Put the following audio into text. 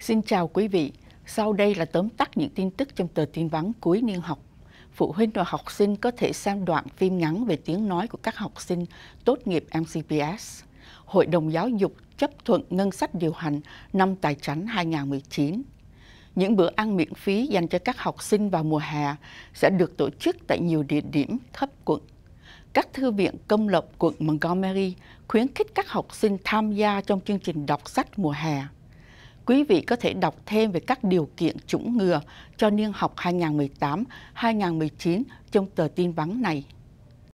Xin chào quý vị. Sau đây là tóm tắt những tin tức trong tờ tin vắn cuối niên học. Phụ huynh và học sinh có thể xem đoạn phim ngắn về tiếng nói của các học sinh tốt nghiệp MCPS. Hội đồng giáo dục chấp thuận ngân sách điều hành năm tài chánh 2019. Những bữa ăn miễn phí dành cho các học sinh vào mùa hè sẽ được tổ chức tại nhiều địa điểm khắp quận. Các thư viện công lập quận Montgomery khuyến khích các học sinh tham gia trong chương trình đọc sách mùa hè. Quý vị có thể đọc thêm về các điều kiện chủng ngừa cho niên học 2018-2019 trong tờ tin vắn này.